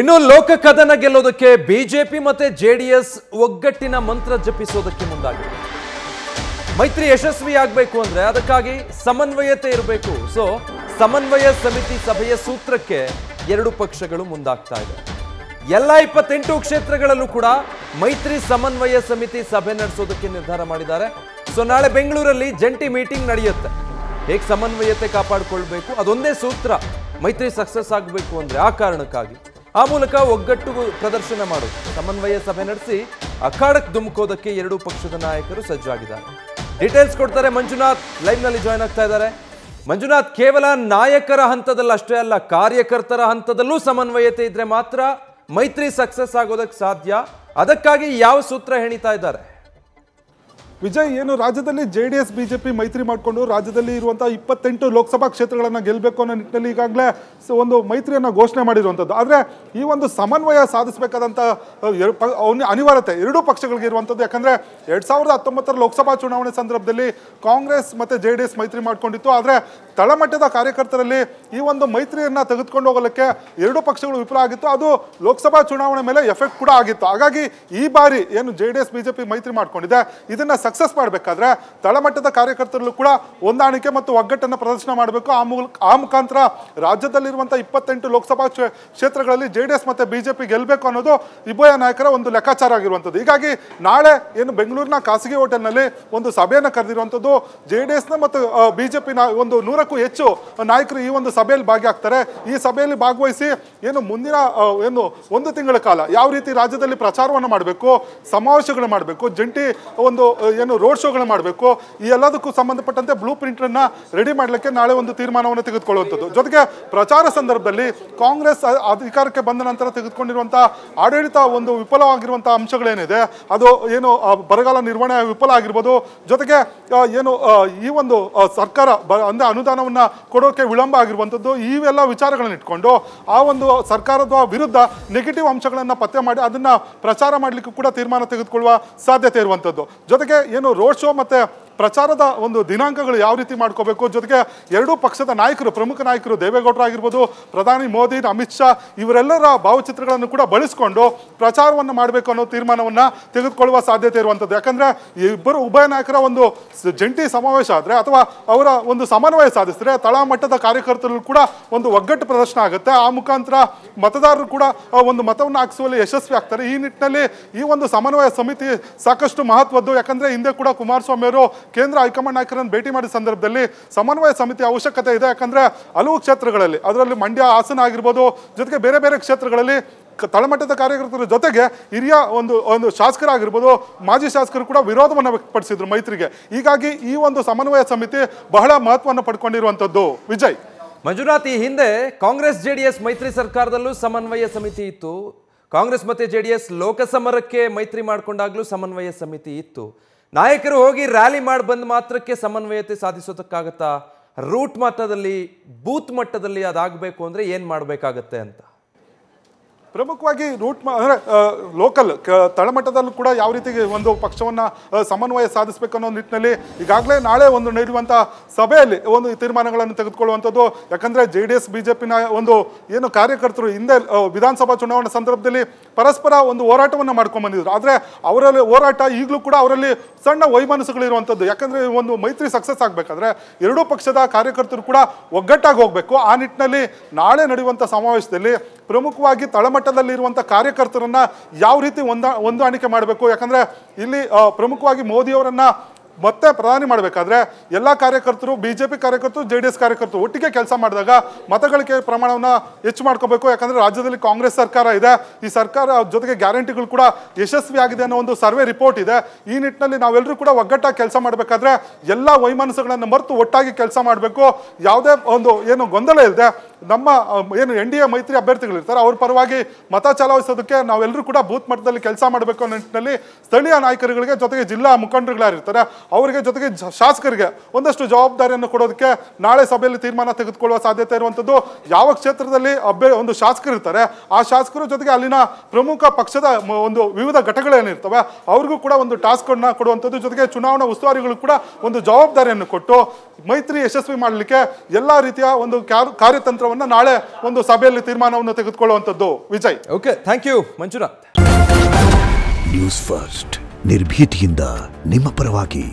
ಇನ್ನು ಕದನ ಗೆಲ್ಲೋದಕ್ಕೆ ಬಿಜೆಪಿ ಮತ್ತೆ ಜೆಡಿಎಸ್ ಒಗ್ಗಟ್ಟಿನ ಮಂತ್ರ ಜಪಿಸೋದಕ್ಕೆ ಮುಂದಾಗಿದೆ ಮೈತ್ರಿ ಯಶಸ್ವಿ ಆಗಬೇಕು ಅಂದ್ರೆ ಅದಕ್ಕಾಗಿ ಸಮನ್ವಯತೆ ಇರಬೇಕು ಸೊ ಸಮನ್ವಯ ಸಮಿತಿ ಸಭೆಯ ಸೂತ್ರಕ್ಕೆ ಎರಡು ಪಕ್ಷಗಳು ಮುಂದಾಗ್ತಾ ಇದೆ ಎಲ್ಲ ಇಪ್ಪತ್ತೆಂಟು ಕ್ಷೇತ್ರಗಳಲ್ಲೂ ಕೂಡ ಮೈತ್ರಿ ಸಮನ್ವಯ ಸಮಿತಿ ಸಭೆ ನಡೆಸೋದಕ್ಕೆ ನಿರ್ಧಾರ ಮಾಡಿದ್ದಾರೆ ಸೊ ನಾಳೆ ಬೆಂಗಳೂರಲ್ಲಿ ಜಂಟಿ ಮೀಟಿಂಗ್ ನಡೆಯುತ್ತೆ ಹೇಗೆ ಸಮನ್ವಯತೆ ಕಾಪಾಡಿಕೊಳ್ಬೇಕು ಅದೊಂದೇ ಸೂತ್ರ ಮೈತ್ರಿ ಸಕ್ಸಸ್ ಆಗಬೇಕು ಅಂದ್ರೆ ಆ ಕಾರಣಕ್ಕಾಗಿ ಆ ಮೂಲಕ ಒಗ್ಗಟ್ಟು ಪ್ರದರ್ಶನ ಮಾಡು ಸಮನ್ವಯ ಸಭೆ ನಡೆಸಿ ಅಖಾಡಕ್ಕೆ ಧುಮುಕೋದಕ್ಕೆ ಎರಡೂ ಪಕ್ಷದ ನಾಯಕರು ಸಜ್ಜಾಗಿದ್ದಾರೆ ಡೀಟೇಲ್ಸ್ ಕೊಡ್ತಾರೆ ಮಂಜುನಾಥ್ ಲೈವ್ನಲ್ಲಿ ಜಾಯ್ನ್ ಆಗ್ತಾ ಇದ್ದಾರೆ ಮಂಜುನಾಥ್ ಕೇವಲ ನಾಯಕರ ಹಂತದಲ್ಲಿ ಅಷ್ಟೇ ಅಲ್ಲ ಕಾರ್ಯಕರ್ತರ ಹಂತದಲ್ಲೂ ಸಮನ್ವಯತೆ ಇದ್ರೆ ಮಾತ್ರ ಮೈತ್ರಿ ಸಕ್ಸಸ್ ಆಗೋದಕ್ಕೆ ಸಾಧ್ಯ ಅದಕ್ಕಾಗಿ ಯಾವ ಸೂತ್ರ ಹೆಣಿತಾ ಇದ್ದಾರೆ ವಿಜಯ್ ಏನು ರಾಜ್ಯದಲ್ಲಿ J D S B J P ಮೈತ್ರಿ ಮಾಡಿಕೊಂಡು ರಾಜ್ಯದಲ್ಲಿ ಇರುವಂಥ ಇಪ್ಪತ್ತೆಂಟು ಲೋಕಸಭಾ ಕ್ಷೇತ್ರಗಳನ್ನು ಗೆಲ್ಲಬೇಕು ಅನ್ನೋ ನಿಟ್ಟಿನಲ್ಲಿ ಈಗಾಗಲೇ ಒಂದು ಮೈತ್ರಿಯನ್ನು ಘೋಷಣೆ ಮಾಡಿರುವಂಥದ್ದು ಆದರೆ ಈ ಒಂದು ಸಮನ್ವಯ ಸಾಧಿಸಬೇಕಾದಂಥ ಅನಿವಾರ್ಯತೆ ಎರಡೂ ಪಕ್ಷಗಳಿಗೆ ಇರುವಂಥದ್ದು ಯಾಕಂದರೆ ಎರಡು ಸಾವಿರದ ಹತ್ತೊಂಬತ್ತರ ಲೋಕಸಭಾ ಚುನಾವಣೆ ಸಂದರ್ಭದಲ್ಲಿ ಕಾಂಗ್ರೆಸ್ ಮತ್ತು ಜೆ ಡಿ ಎಸ್ ಮೈತ್ರಿ ಮಾಡಿಕೊಂಡಿತ್ತು ಆದರೆ ತಳಮಟ್ಟದ ಕಾರ್ಯಕರ್ತರಲ್ಲಿ ಈ ಒಂದು ಮೈತ್ರಿಯನ್ನು ತೆಗೆದುಕೊಂಡು ಹೋಗಲಿಕ್ಕೆ ಎರಡೂ ಪಕ್ಷಗಳು ವಿಫಲ ಆಗಿತ್ತು ಅದು ಲೋಕಸಭಾ ಚುನಾವಣೆ ಮೇಲೆ ಎಫೆಕ್ಟ್ ಕೂಡ ಆಗಿತ್ತು ಹಾಗಾಗಿ ಈ ಬಾರಿ ಏನು J D S B J P ಮೈತ್ರಿ ಮಾಡಿಕೊಂಡಿದೆ ಇದನ್ನು ಸಕ್ಸಸ್ ಮಾಡಬೇಕಾದ್ರೆ ತಳಮಟ್ಟದ ಕಾರ್ಯಕರ್ತರಲ್ಲೂ ಕೂಡ ಹೊಂದಾಣಿಕೆ ಮತ್ತು ಒಗ್ಗಟ್ಟನ್ನು ಪ್ರದರ್ಶನ ಮಾಡಬೇಕು ಆ ಮೂಲಕ ಆ ಮುಖಾಂತರ ರಾಜ್ಯದಲ್ಲಿರುವಂಥ ಇಪ್ಪತ್ತೆಂಟು ಲೋಕಸಭಾ ಕ್ಷೇತ್ರಗಳಲ್ಲಿ ಜೆ ಡಿ ಎಸ್ ಮತ್ತು ಬಿ ಜೆ ಪಿ ಗೆಲ್ಲಬೇಕು ಅನ್ನೋದು ಇಬ್ಬಯ ನಾಯಕರ ಒಂದು ಲೆಕ್ಕಾಚಾರ ಆಗಿರುವಂಥದ್ದು ಹೀಗಾಗಿ ನಾಳೆ ಏನು ಬೆಂಗಳೂರಿನ ಖಾಸಗಿ ಹೋಟೆಲ್ನಲ್ಲಿ ಒಂದು ಸಭೆಯನ್ನು ಕರೆದಿರುವಂಥದ್ದು ಜೆ ಡಿ ಎಸ್ನ ಮತ್ತು ಬಿ ಜೆ ಪಿನ ಒಂದು ನೂರಕ್ಕೂ ಹೆಚ್ಚು ನಾಯಕರು ಈ ಒಂದು ಸಭೆಯಲ್ಲಿ ಭಾಗಿಯಾಗ್ತಾರೆ ಈ ಸಭೆಯಲ್ಲಿ ಭಾಗವಹಿಸಿ ಏನು ಮುಂದಿನ ಏನು ಒಂದು ತಿಂಗಳ ಕಾಲ ಯಾವ ರೀತಿ ರಾಜ್ಯದಲ್ಲಿ ಪ್ರಚಾರವನ್ನು ಮಾಡಬೇಕು ಸಮಾವೇಶಗಳು ಮಾಡಬೇಕು ಜಂಟಿ ಒಂದು ಏನು ರೋಡ್ ಶೋಗಳು ಮಾಡಬೇಕು ಈ ಎಲ್ಲದಕ್ಕೂ ಸಂಬಂಧಪಟ್ಟಂತೆ ಬ್ಲೂ ಪ್ರಿಂಟನ್ನು ರೆಡಿ ಮಾಡಲಿಕ್ಕೆ ನಾಳೆ ಒಂದು ತೀರ್ಮಾನವನ್ನು ತೆಗೆದುಕೊಳ್ಳುವಂಥದ್ದು ಜೊತೆಗೆ ಪ್ರಚಾರ ಸಂದರ್ಭದಲ್ಲಿ ಕಾಂಗ್ರೆಸ್ ಅಧಿಕಾರಕ್ಕೆ ಬಂದ ನಂತರ ತೆಗೆದುಕೊಂಡಿರುವಂಥ ಆಡಳಿತ ಒಂದು ವಿಫಲವಾಗಿರುವಂಥ ಅಂಶಗಳೇನಿದೆ ಅದು ಏನು ಬರಗಾಲ ನಿರ್ವಹಣೆ ವಿಫಲ ಆಗಿರ್ಬೋದು ಜೊತೆಗೆ ಏನು ಈ ಒಂದು ಸರ್ಕಾರ ಬ ಅಂದರೆ ಅನುದಾನವನ್ನು ಕೊಡೋಕ್ಕೆ ವಿಳಂಬ ಆಗಿರುವಂಥದ್ದು ಇವೆಲ್ಲ ವಿಚಾರಗಳನ್ನು ಇಟ್ಕೊಂಡು ಆ ಒಂದು ಸರ್ಕಾರದ ವಿರುದ್ಧ ನೆಗೆಟಿವ್ ಅಂಶಗಳನ್ನು ಪತ್ತೆ ಮಾಡಿ ಅದನ್ನು ಪ್ರಚಾರ ಮಾಡಲಿಕ್ಕೂ ಕೂಡ ತೀರ್ಮಾನ ತೆಗೆದುಕೊಳ್ಳುವ ಸಾಧ್ಯತೆ ಇರುವಂಥದ್ದು ಜೊತೆಗೆ ಏನು ರೋಡ್ ಶೋ ಮತ್ತು ಪ್ರಚಾರದ ಒಂದು ದಿನಾಂಕಗಳು ಯಾವ ರೀತಿ ಮಾಡ್ಕೋಬೇಕು ಜೊತೆಗೆ ಎರಡೂ ಪಕ್ಷದ ನಾಯಕರು ಪ್ರಮುಖ ನಾಯಕರು ದೇವೇಗೌಡರಾಗಿರ್ಬೋದು ಪ್ರಧಾನಿ ಮೋದಿ ಅಮಿತ್ ಶಾ ಇವರೆಲ್ಲರ ಭಾವಚಿತ್ರಗಳನ್ನು ಕೂಡ ಬಳಸಿಕೊಂಡು ಪ್ರಚಾರವನ್ನು ಮಾಡಬೇಕು ಅನ್ನೋ ತೀರ್ಮಾನವನ್ನು ತೆಗೆದುಕೊಳ್ಳುವ ಸಾಧ್ಯತೆ ಇರುವಂಥದ್ದು ಯಾಕಂದರೆ ಇಬ್ಬರು ಉಭಯ ನಾಯಕರ ಒಂದು ಜಂಟಿ ಸಮಾವೇಶ ಆದರೆ ಅಥವಾ ಅವರ ಒಂದು ಸಮನ್ವಯ ಸಾಧಿಸಿದ್ರೆ ತಳಮಟ್ಟದ ಕಾರ್ಯಕರ್ತರು ಕೂಡ ಒಂದು ಒಗ್ಗಟ್ಟು ಪ್ರದರ್ಶನ ಆಗುತ್ತೆ ಆ ಮುಖಾಂತರ ಮತದಾರರು ಕೂಡ ಒಂದು ಮತವನ್ನು ಹಾಕಿಸುವಲ್ಲಿ ಯಶಸ್ವಿ ಆಗ್ತಾರೆ ಈ ನಿಟ್ಟಿನಲ್ಲಿ ಈ ಒಂದು ಸಮನ್ವಯ ಸಮಿತಿ ಸಾಕಷ್ಟು ಮಹತ್ವದ್ದು ಯಾಕಂದರೆ ಹಿಂದೆ ಕೂಡ ಕುಮಾರಸ್ವಾಮಿ ಅವರು ಕೇಂದ್ರ ಹೈಕಮಾಂಡ್ ನಾಯಕರನ್ನು ಭೇಟಿ ಮಾಡಿದ ಸಂದರ್ಭದಲ್ಲಿ ಸಮನ್ವಯ ಸಮಿತಿ ಅವಶ್ಯಕತೆ ಇದೆ ಯಾಕಂದರೆ ಹಲವು ಕ್ಷೇತ್ರಗಳಲ್ಲಿ ಅದರಲ್ಲಿ ಮಂಡ್ಯ ಹಾಸನ ಆಗಿರ್ಬೋದು ಜೊತೆಗೆ ಬೇರೆ ಬೇರೆ ಕ್ಷೇತ್ರಗಳಲ್ಲಿ ತಳಮಟ್ಟದ ಕಾರ್ಯಕರ್ತರ ಜೊತೆಗೆ ಹಿರಿಯ ಒಂದು ಒಂದು ಶಾಸಕರಾಗಿರ್ಬೋದು ಮಾಜಿ ಶಾಸಕರು ಕೂಡ ವಿರೋಧವನ್ನು ವ್ಯಕ್ತಪಡಿಸಿದ್ರು ಮೈತ್ರಿಗೆ ಹೀಗಾಗಿ ಈ ಒಂದು ಸಮನ್ವಯ ಸಮಿತಿ ಬಹಳ ಮಹತ್ವವನ್ನು ಪಡ್ಕೊಂಡಿರುವಂಥದ್ದು ವಿಜಯ್ ಮಂಜುನಾಥ್ ಈ ಹಿಂದೆ ಕಾಂಗ್ರೆಸ್ ಜೆಡಿಎಸ್ ಮೈತ್ರಿ ಸರ್ಕಾರದಲ್ಲೂ ಸಮನ್ವಯ ಸಮಿತಿ ಇತ್ತು ಕಾಂಗ್ರೆಸ್ ಮತ್ತು ಜೆಡಿಎಸ್ ಲೋಕಸಮರಕ್ಕೆ ಮೈತ್ರಿ ಮಾಡಿಕೊಂಡಾಗಲೂ ಸಮನ್ವಯ ಸಮಿತಿ ಇತ್ತು ನಾಯಕರು ಹೋಗಿ ರ್ಯಾಲಿ ಮಾಡಿ ಬಂದ ಮಾತ್ರಕ್ಕೆ ಸಮನ್ವಯತೆ ಸಾಧಿಸೋದಕ್ಕಾಗತ್ತಾ ರೂಟ್ ಮಟ್ಟದಲ್ಲಿ ಬೂತ್ ಮಟ್ಟದಲ್ಲಿ ಅದಾಗಬೇಕು ಅಂದರೆ ಏನು ಮಾಡಬೇಕಾಗತ್ತೆ ಅಂತ ಪ್ರಮುಖವಾಗಿ ರೂಟ್ ಅಂದರೆ ಲೋಕಲ್ ತಳಮಟ್ಟದಲ್ಲೂ ಕೂಡ ಯಾವ ರೀತಿಗೆ ಒಂದು ಪಕ್ಷವನ್ನು ಸಮನ್ವಯ ಸಾಧಿಸಬೇಕು ಅನ್ನೋ ನಿಟ್ಟಿನಲ್ಲಿ ಈಗಾಗಲೇ ನಾಳೆ ಒಂದು ನಡೆಯುವಂಥ ಸಭೆಯಲ್ಲಿ ಒಂದು ತೀರ್ಮಾನಗಳನ್ನು ತೆಗೆದುಕೊಳ್ಳುವಂಥದ್ದು ಯಾಕಂದರೆ J D S B J ಪಿನ ಒಂದು ಏನು ಕಾರ್ಯಕರ್ತರು ಹಿಂದೆ ವಿಧಾನಸಭಾ ಚುನಾವಣೆ ಸಂದರ್ಭದಲ್ಲಿ ಪರಸ್ಪರ ಒಂದು ಹೋರಾಟವನ್ನು ಮಾಡ್ಕೊಂಡು ಬಂದಿದ್ದರು ಆದರೆ ಅವರಲ್ಲಿ ಹೋರಾಟ ಈಗಲೂ ಕೂಡ ಅವರಲ್ಲಿ ಸಣ್ಣ ವೈಮನಸ್ಸುಗಳಿರುವಂಥದ್ದು ಯಾಕಂದರೆ ಒಂದು ಮೈತ್ರಿ ಸಕ್ಸಸ್ ಆಗಬೇಕಾದ್ರೆ ಎರಡೂ ಪಕ್ಷದ ಕಾರ್ಯಕರ್ತರು ಕೂಡ ಒಗ್ಗಟ್ಟಾಗಿ ಹೋಗಬೇಕು ಆ ನಿಟ್ಟಿನಲ್ಲಿ ನಾಳೆ ನಡೆಯುವಂಥ ಸಮಾವೇಶದಲ್ಲಿ ಪ್ರಮುಖವಾಗಿ ತಳಮಟ್ಟದಲ್ಲಿರುವಂಥ ಕಾರ್ಯಕರ್ತರನ್ನು ಯಾವ ರೀತಿ ಒಂದ ಹೊಂದಾಣಿಕೆ ಮಾಡಬೇಕು ಯಾಕಂದರೆ ಇಲ್ಲಿ ಪ್ರಮುಖವಾಗಿ ಮೋದಿಯವರನ್ನು ಮತ್ತೆ ಪ್ರಧಾನಿ ಮಾಡಬೇಕಾದ್ರೆ ಎಲ್ಲ ಕಾರ್ಯಕರ್ತರು ಬಿ ಜೆ ಪಿ ಕಾರ್ಯಕರ್ತರು ಜೆ ಡಿ ಎಸ್ ಕಾರ್ಯಕರ್ತರು ಒಟ್ಟಿಗೆ ಕೆಲಸ ಮಾಡಿದಾಗ ಮತಗಳಿಕೆ ಪ್ರಮಾಣವನ್ನು ಹೆಚ್ಚು ಮಾಡ್ಕೋಬೇಕು ಯಾಕಂದರೆ ರಾಜ್ಯದಲ್ಲಿ ಕಾಂಗ್ರೆಸ್ ಸರ್ಕಾರ ಇದೆ ಈ ಸರ್ಕಾರ ಜೊತೆಗೆ ಗ್ಯಾರಂಟಿಗಳು ಕೂಡ ಯಶಸ್ವಿ ಆಗಿದೆ ಅನ್ನೋ ಒಂದು ಸರ್ವೆ ರಿಪೋರ್ಟ್ ಇದೆ ಈ ನಿಟ್ಟಿನಲ್ಲಿ ನಾವೆಲ್ಲರೂ ಕೂಡ ಒಗ್ಗಟ್ಟಾಗಿ ಕೆಲಸ ಮಾಡಬೇಕಾದ್ರೆ ಎಲ್ಲ ವೈಮನಸ್ಸುಗಳನ್ನು ಮರೆತು ಒಟ್ಟಾಗಿ ಕೆಲಸ ಮಾಡಬೇಕು ಯಾವುದೇ ಒಂದು ಏನು ಗೊಂದಲ ಇಲ್ಲದೆ ನಮ್ಮ ಏನು ಎನ್ ಡಿ ಎ ಮೈತ್ರಿ ಅಭ್ಯರ್ಥಿಗಳಿರ್ತಾರೆ ಅವ್ರ ಪರವಾಗಿ ಮತ ಚಲಾಯಿಸೋದಕ್ಕೆ ನಾವೆಲ್ಲರೂ ಕೂಡ ಬೂತ್ ಮಟ್ಟದಲ್ಲಿ ಕೆಲಸ ಮಾಡಬೇಕು ಅನ್ನೋ ನಿಟ್ಟಿನಲ್ಲಿ ಸ್ಥಳೀಯ ನಾಯಕರುಗಳಿಗೆ ಜೊತೆಗೆ ಜಿಲ್ಲಾ ಮುಖಂಡರುಗಳಾಗಿರ್ತಾರೆ ಅವರಿಗೆ ಜೊತೆಗೆ ಶಾಸಕರಿಗೆ ಒಂದಷ್ಟು ಜವಾಬ್ದಾರಿಯನ್ನು ಕೊಡೋದಕ್ಕೆ ನಾಳೆ ಸಭೆಯಲ್ಲಿ ತೀರ್ಮಾನ ತೆಗೆದುಕೊಳ್ಳುವ ಸಾಧ್ಯತೆ ಇರುವಂಥದ್ದು ಯಾವ ಕ್ಷೇತ್ರದಲ್ಲಿ ಅಭ್ಯ ಒಂದು ಇರ್ತಾರೆ ಆ ಶಾಸಕರು ಜೊತೆಗೆ ಅಲ್ಲಿನ ಪ್ರಮುಖ ಪಕ್ಷದ ಒಂದು ವಿವಿಧ ಘಟಕಗಳೇನಿರ್ತವೆ ಅವ್ರಿಗೂ ಕೂಡ ಒಂದು ಟಾಸ್ಕನ್ನು ಕೊಡುವಂಥದ್ದು ಜೊತೆಗೆ ಚುನಾವಣಾ ಉಸ್ತುವಾರಿಗಳು ಕೂಡ ಒಂದು ಜವಾಬ್ದಾರಿಯನ್ನು ಕೊಟ್ಟು ಮೈತ್ರಿ ಯಶಸ್ವಿ ಮಾಡಲಿಕ್ಕೆ ಎಲ್ಲ ರೀತಿಯ ಒಂದು ಕಾರ್ಯತಂತ್ರ ವನ್ನ ನಾಳೆ ಒಂದು ಸಭೆಯಲ್ಲಿ ತೀರ್ಮಾನವನ್ನು ತೆಗೆದುಕೊಳ್ಳುವಂಥದ್ದು Vijay okay thank you Manjunath news first ನಿರ್ಭೀತಿಯಿಂದ ನಿಮ್ಮ ಪರವಾಗಿ